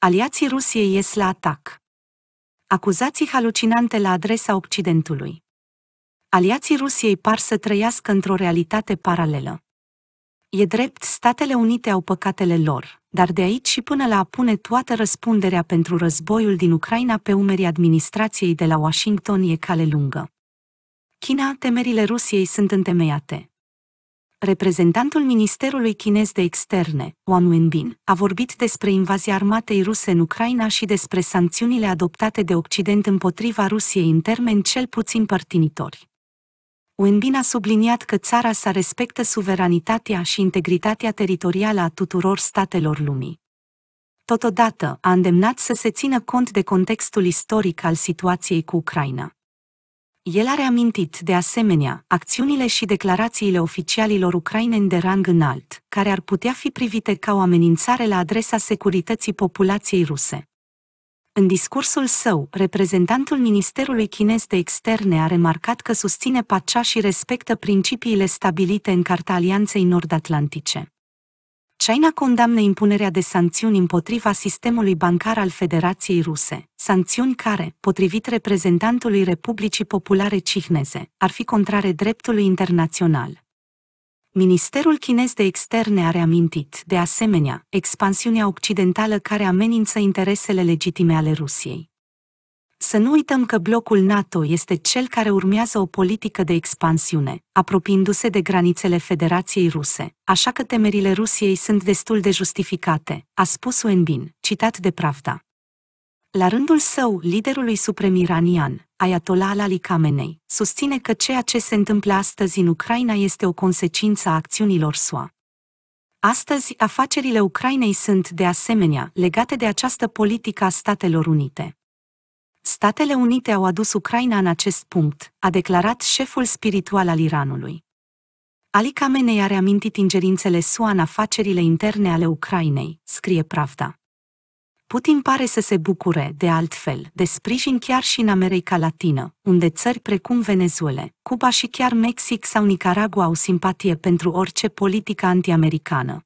Aliații Rusiei ies la atac. Acuzații halucinante la adresa Occidentului. Aliații Rusiei par să trăiască într-o realitate paralelă. E drept, Statele Unite au păcatele lor, dar de aici și până la a pune toată răspunderea pentru războiul din Ucraina pe umerii administrației de la Washington e cale lungă. China, temerile Rusiei sunt întemeiate. Reprezentantul Ministerului Chinez de Externe, Wang Wenbin, a vorbit despre invazia armatei ruse în Ucraina și despre sancțiunile adoptate de Occident împotriva Rusiei în termeni cel puțin părtinitori. Wenbin a subliniat că țara sa respectă suveranitatea și integritatea teritorială a tuturor statelor lumii. Totodată, a îndemnat să se țină cont de contextul istoric al situației cu Ucraina. El a reamintit, de asemenea, acțiunile și declarațiile oficialilor ucraineni de rang înalt, care ar putea fi privite ca o amenințare la adresa securității populației ruse. În discursul său, reprezentantul Ministerului Chinez de Externe a remarcat că susține pacea și respectă principiile stabilite în Carta Alianței Nord-Atlantice. China condamnă impunerea de sancțiuni împotriva sistemului bancar al Federației Ruse, sancțiuni care, potrivit reprezentantului Republicii Populare Cihneze, ar fi contrare dreptului internațional. Ministerul chinez de externe a reamintit, de asemenea, expansiunea occidentală care amenință interesele legitime ale Rusiei. Să nu uităm că blocul NATO este cel care urmează o politică de expansiune, apropiindu-se de granițele Federației Ruse, așa că temerile Rusiei sunt destul de justificate, a spus Wenbin, citat de Pravda. La rândul său, liderului suprem iranian, Ayatollah Ali Khamenei, susține că ceea ce se întâmplă astăzi în Ucraina este o consecință a acțiunilor SUA. Astăzi, afacerile Ucrainei sunt, de asemenea, legate de această politică a Statelor Unite. Statele Unite au adus Ucraina în acest punct, a declarat șeful spiritual al Iranului. Ali Khamenei a reamintit ingerințele SUA în afacerile interne ale Ucrainei, scrie Pravda. Putin pare să se bucure, de altfel, de sprijin chiar și în America Latină, unde țări precum Venezuela, Cuba și chiar Mexic sau Nicaragua au simpatie pentru orice politică antiamericană,